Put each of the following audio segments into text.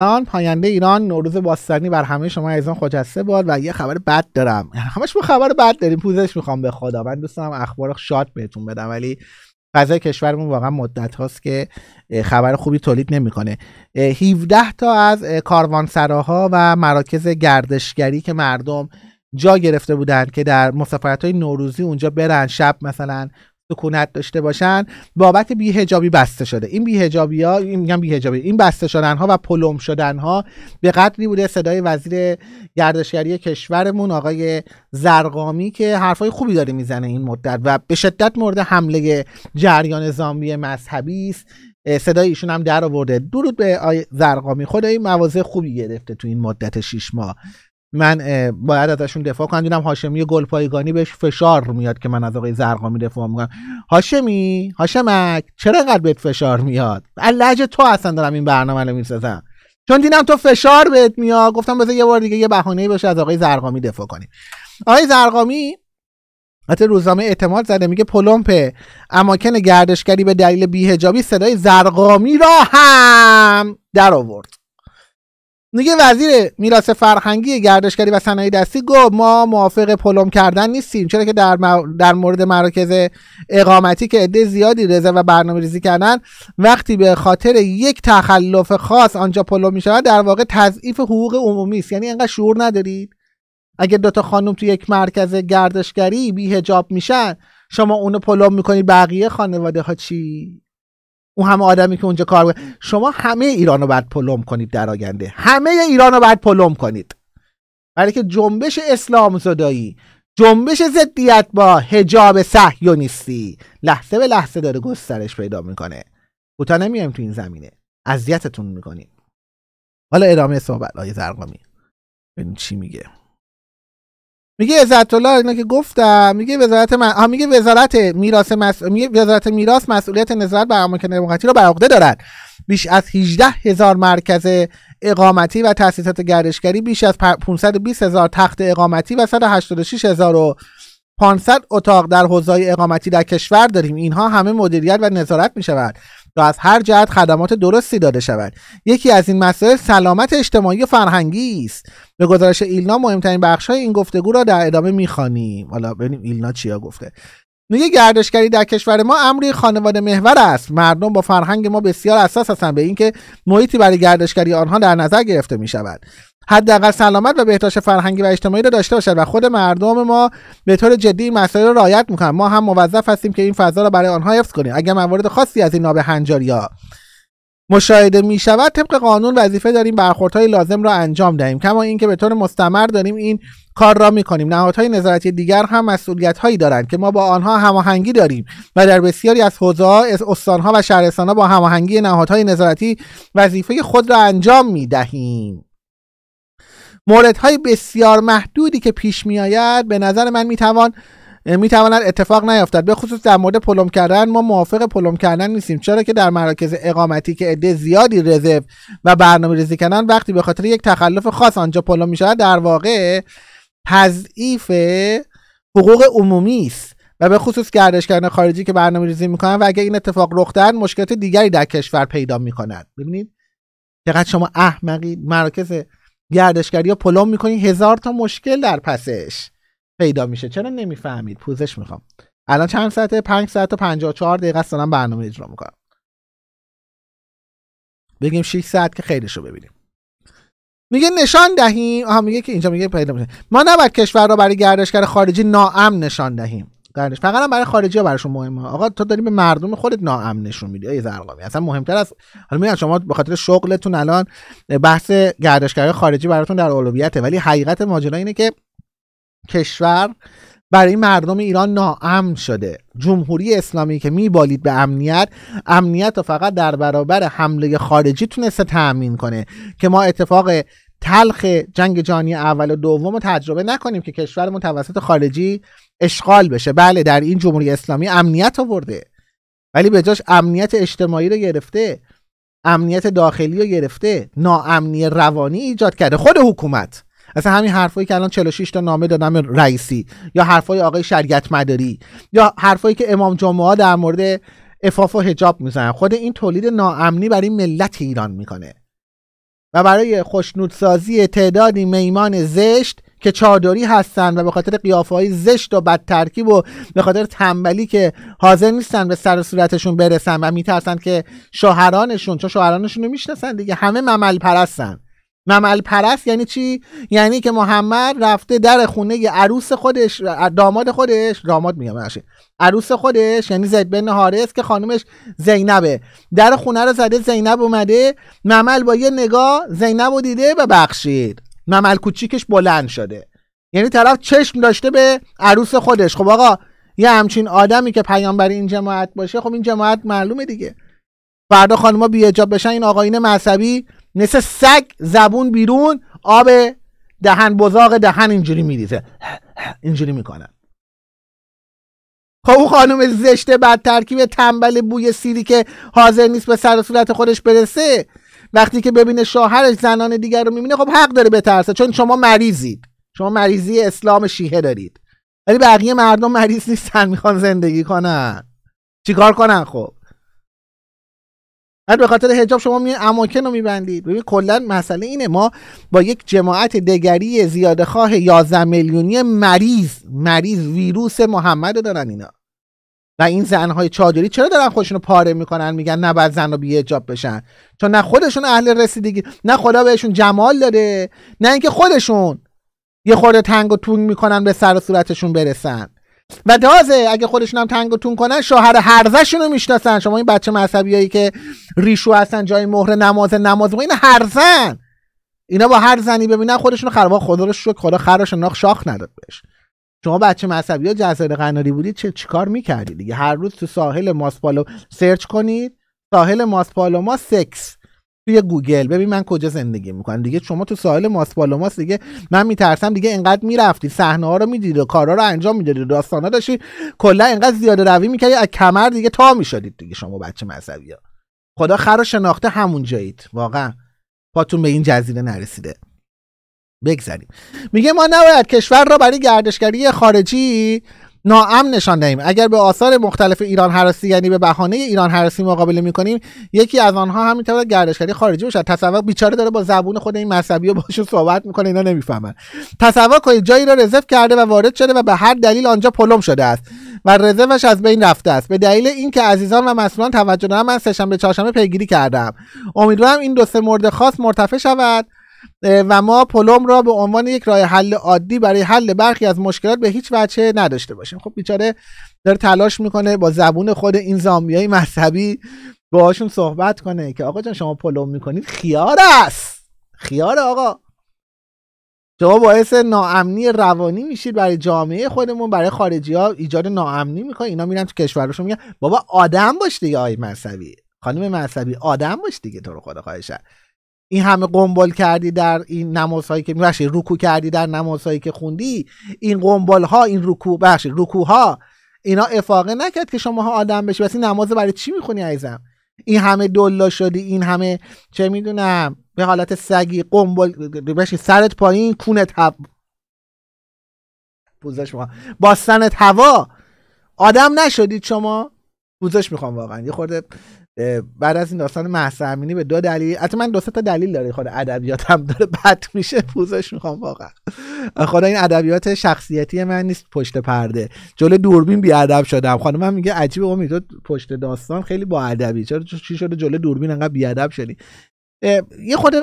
الان پاینده ایران نوروز باستانی بر همه شما عزیزان خجسته باد و یه خبر بد دارم همش با خبر بد داریم پوزش میخوام به خدا من دوست دارم اخبار شاد بهتون بدم ولی فضای کشورمون واقعا مدت هاست که خبر خوبی تولید نمیکنه 17 تا از کاروانسراها و مراکز گردشگری که مردم جا گرفته بودن که در مسافرت های نوروزی اونجا برن شب مثلا سکونت داشته باشن بابت بیهجابی بسته شده این بیهجابی ها این میگم بیهجابی این بسته شدن ها و پلم شدن ها به قدری بوده صدای وزیر گردشگری کشورمون آقای زرقامی که حرفای خوبی داره میزنه این مدت و به شدت مورد حمله جریان زامبی مذهبی است صدای ایشون هم در آورده درود به آقای زرقامی خدای موازه خوبی گرفته تو این مدت 6 ماه من باید ازشون دفاع کنم دیدم هاشمی گلپایگانی بهش فشار میاد که من از آقای زرقامی دفاع میکنم هاشمی هاشمک چرا انقدر بهت فشار میاد لج تو اصلا دارم این برنامه رو میسازم چون دیدم تو فشار بهت میاد گفتم بذار یه بار دیگه یه بهانه‌ای باشه از آقای زرقامی دفاع کنیم آقای زرقامی حتی روزنامه اعتماد زده میگه پلمپ اماکن گردشگری به دلیل بیهجابی صدای زرقامی را هم در آورد میگه وزیر میراث فرهنگی گردشگری و صنایع دستی گفت ما موافق پلم کردن نیستیم چرا که در, در مورد مراکز اقامتی که عده زیادی رزرو و برنامه ریزی کردن وقتی به خاطر یک تخلف خاص آنجا پلم میشود در واقع تضعیف حقوق عمومی است یعنی انقدر شعور ندارید اگر دوتا خانم تو یک مرکز گردشگری بیهجاب میشن شما اونو پلم میکنید بقیه خانواده ها چی اون همه آدمی که اونجا کار میکنه شما همه ایران رو باید پلم کنید در آینده همه ایران رو باید پلم کنید برای که جنبش اسلام زدایی جنبش ضدیت با هجاب صهیونیستی لحظه به لحظه داره گسترش پیدا میکنه کوتاه نمیایم تو این زمینه اذیتتون میکنیم حالا ادامه صحبت آیه زرقامی ببین چی میگه میگه عزت الله اینا که گفتم میگه وزارت من... میگه وزارت میراث مس... میگه وزارت میراث مسئولیت نظارت بر اماکن دموکراسی را بر عهده دارد بیش از 18 هزار مرکز اقامتی و تاسیسات گردشگری بیش از 520 هزار تخت اقامتی و 186 هزار و 500 اتاق در حوزه اقامتی در کشور داریم اینها همه مدیریت و نظارت می شود تا از هر جهت خدمات درستی داده شود یکی از این مسائل سلامت اجتماعی و فرهنگی است به گزارش ایلنا مهمترین بخش های این گفتگو را در ادامه میخوانیم حالا ببینیم ایلنا چیا گفته نوی گردشگری در کشور ما امری خانواده محور است مردم با فرهنگ ما بسیار اساس هستند به اینکه محیطی برای گردشگری آنها در نظر گرفته می شود حداقل سلامت و بهداشت فرهنگی و اجتماعی را داشته باشد و خود مردم ما به طور جدی این مسائل را رعایت میکنن ما هم موظف هستیم که این فضا را برای آنها حفظ کنیم اگر موارد خاصی از این نابهنجاری ها مشاهده می شود طبق قانون وظیفه داریم های لازم را انجام دهیم کما اینکه به طور مستمر داریم این کار را می کنیم نهادهای نظارتی دیگر هم مسئولیت هایی دارند که ما با آنها هماهنگی داریم و در بسیاری از حوزه ها استان ها و شهرستان ها با هماهنگی نهادهای نظارتی وظیفه خود را انجام می دهیم موردهای بسیار محدودی که پیش آید به نظر من می تواند اتفاق نیافتد به خصوص در مورد پلم کردن ما موافق پلم کردن نیستیم چرا که در مراکز اقامتی که عده زیادی رزرو و برنامه ریزی کردن وقتی به خاطر یک تخلف خاص آنجا پلم شود در واقع تضعیف حقوق عمومی است و به خصوص کردن خارجی که برنامه ریزی میکنن و اگر این اتفاق رخ دهد مشکلات دیگری در کشور پیدا میکند ببینید چقدر شما احمقی مراکز گردشگری یا پلم میکنی هزار تا مشکل در پسش پیدا میشه چرا نمیفهمید پوزش میخوام الان چند ساعته 5 ساعت و 54 دقیقه است دارم برنامه اجرا میکنم بگیم 6 ساعت که خیلیش رو ببینیم میگه نشان دهیم آها میگه که اینجا میگه پیدا میشه ما نباید کشور را برای گردشگر خارجی ناامن نشان دهیم قرنش فقط هم برای خارجی ها براشون مهمه آقا تو داری به مردم خودت ناامن نشون میدی ای زرقامی اصلا مهمتر از حالا میگم شما به خاطر شغلتون الان بحث گردشگری خارجی براتون در اولویته ولی حقیقت ماجرا اینه که کشور برای مردم ایران ناامن شده جمهوری اسلامی که میبالید به امنیت امنیت رو فقط در برابر حمله خارجی تونسته تأمین کنه که ما اتفاق تلخ جنگ جهانی اول و دوم رو تجربه نکنیم که کشورمون توسط خارجی اشغال بشه بله در این جمهوری اسلامی امنیت آورده ولی به جاش امنیت اجتماعی رو گرفته امنیت داخلی رو گرفته ناامنی روانی ایجاد کرده خود حکومت اصلا همین حرفایی که الان 46 تا نامه دادم رئیسی یا حرفای آقای شریعت مداری یا حرفایی که امام جمعه در مورد افاف و حجاب میزنن خود این تولید ناامنی برای ملت ایران میکنه و برای خوشنودسازی تعدادی میمان زشت که چادری هستند و به خاطر قیافه های زشت و بد ترکیب و به خاطر تنبلی که حاضر نیستن به سر و صورتشون برسن و میترسن که شوهرانشون چون شوهرانشون رو میشناسن دیگه همه ممل پرستن ممل پرست یعنی چی یعنی که محمد رفته در خونه عروس خودش داماد خودش داماد میگم بخشید عروس خودش یعنی زید بن حارس که خانمش زینبه در خونه رو زده زینب اومده ممل با یه نگاه زینب رو دیده و بخشید ممل کوچیکش بلند شده یعنی طرف چشم داشته به عروس خودش خب آقا یه همچین آدمی که برای این جماعت باشه خب این جماعت معلومه دیگه فردا خانما بیهجاب بشن این آقایین مذهبی مثل سگ زبون بیرون آب دهن بزاق دهن اینجوری میریزه اینجوری میکنن خب او خانم زشته بعد ترکیب تنبل بوی سیری که حاضر نیست به سر صورت خودش برسه وقتی که ببینه شوهرش زنان دیگر رو میبینه خب حق داره بترسه چون شما مریضید شما مریضی اسلام شیهه دارید ولی بقیه مردم مریض نیستن میخوان زندگی کنن چیکار کنن خب بعد به خاطر حجاب شما می اماکن رو میبندید ببین کلا مسئله اینه ما با یک جماعت دگری زیاده خواه 11 میلیونی مریض مریض ویروس محمد رو دارن اینا و این زنهای چادری چرا دارن خودشون رو پاره میکنن میگن نه بعد زن رو بیهجاب بشن چون نه خودشون اهل رسیدگی نه خدا بهشون جمال داده نه اینکه خودشون یه خورده تنگ و تونگ میکنن به سر و صورتشون برسن و تازه اگه خودشون هم تنگتون کنن شوهر هرزشون رو میشناسن شما این بچه هایی که ریشو هستن جای مهر نماز نماز این هرزن اینا با هر زنی ببینن خودشون خراب خدا رو شکر خدا خرش ناخ شاخ نداد بهش شما بچه مذهبی ها جزایر قناری بودید چه چیکار میکردید دیگه هر روز تو ساحل ماسپالو سرچ کنید ساحل ما سکس توی گوگل ببین من کجا زندگی میکنم دیگه شما تو ساحل ماس پالوماس دیگه من میترسم دیگه انقدر میرفتی صحنه ها رو میدید و کارا رو انجام میدادی داستانا داشتی کلا انقدر زیاده روی میکردی از کمر دیگه تا میشدید دیگه شما بچه مذهبی ها خدا خر شناخته همون جایید واقعا پاتون به این جزیره نرسیده بگذاریم میگه ما نباید کشور را برای گردشگری خارجی ناامن نشان دهیم اگر به آثار مختلف ایران هراسی یعنی به بهانه ایران هراسی مقابله میکنیم یکی از آنها هم میتواند گردشگری خارجی باشد تصور بیچاره داره با زبون خود این مذهبی و باشون صحبت میکنه اینا نمیفهمن تصور کنید جایی را رزرو کرده و وارد شده و به هر دلیل آنجا پلم شده است و رزروش از بین رفته است به دلیل اینکه عزیزان و مسئولان توجه دارم من سهشنبه چهارشنبه پیگیری کردم امیدوارم این دو سه مورد خاص مرتفع شود و ما پلم را به عنوان یک راه حل عادی برای حل برخی از مشکلات به هیچ وجه نداشته باشیم خب بیچاره داره تلاش میکنه با زبون خود این زامبیای مذهبی باهاشون صحبت کنه که آقا جان شما پلم میکنید خیار است خیار آقا شما باعث ناامنی روانی میشید برای جامعه خودمون برای خارجی ها ایجاد ناامنی میکنه اینا میرن تو کشورشون میگن بابا آدم باش دیگه آی مذهبی خانم مذهبی آدم باش دیگه تو رو خدا خواهشن این همه قنبال کردی در این نمازهایی که میبخشی رکو کردی در نمازهایی که خوندی این قنبال ها این رکو، بخشی رکو ها اینا افاقه نکرد که شما آدم بشی بس این نماز برای چی میخونی عیزم این همه دلا شدی این همه چه میدونم به حالت سگی قنبل بشی سرت پایین کونت هوا پوزش ما باستنت هوا آدم نشدید شما پوزش میخوام واقعا یه خورده بعد از این داستان محسا امینی به دو دلیل حتی من دو تا دلیل داره خود ادبیاتم داره بد میشه پوزش میخوام واقعا خدا این ادبیات شخصیتی من نیست پشت پرده جلو دوربین بی ادب شدم من میگه عجیبه اومی تو پشت داستان خیلی با ادبی چرا چی شده جلو دوربین انقدر بی ادب شدی یه خود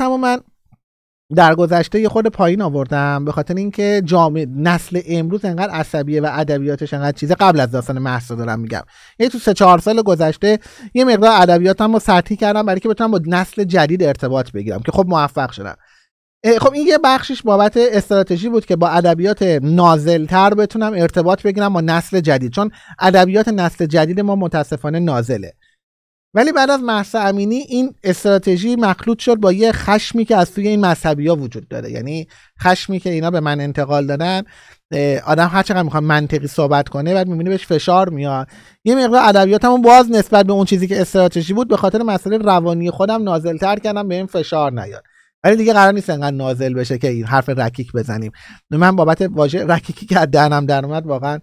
هم من در گذشته یه خود پایین آوردم به خاطر اینکه جامعه نسل امروز انقدر عصبیه و ادبیاتش انقدر چیزه قبل از داستان محسا دارم میگم یه تو سه چهار سال گذشته یه مقدار ادبیاتم رو سطحی کردم برای که بتونم با نسل جدید ارتباط بگیرم که خب موفق شدم خب این یه بخشش بابت استراتژی بود که با ادبیات نازلتر بتونم ارتباط بگیرم با نسل جدید چون ادبیات نسل جدید ما متاسفانه نازله ولی بعد از محسا امینی این استراتژی مخلوط شد با یه خشمی که از توی این مذهبی ها وجود داره یعنی خشمی که اینا به من انتقال دادن آدم هر چقدر میخوام منطقی صحبت کنه بعد میبینه بهش فشار میاد یه مقدار ادبیاتمو باز نسبت به اون چیزی که استراتژی بود به خاطر مسئله روانی خودم نازلتر کردم به این فشار نیاد ولی دیگه قرار نیست انقدر نازل بشه که این حرف رکیک بزنیم من بابت واژه رکیکی که دهنم در اومد واقعا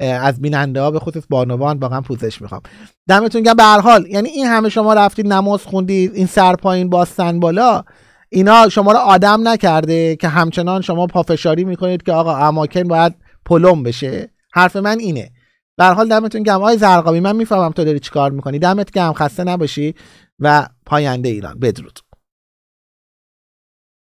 از بیننده ها به خصوص بانوان واقعا پوزش میخوام دمتون گرم به هر حال یعنی این همه شما رفتید نماز خوندید این سر پایین باستن بالا اینا شما رو آدم نکرده که همچنان شما پافشاری میکنید که آقا اماکن باید پلم بشه حرف من اینه به حال دمتون گرم آقای زرقابی من میفهمم تو داری چیکار میکنی دمت گرم خسته نباشی و پاینده ایران بدرود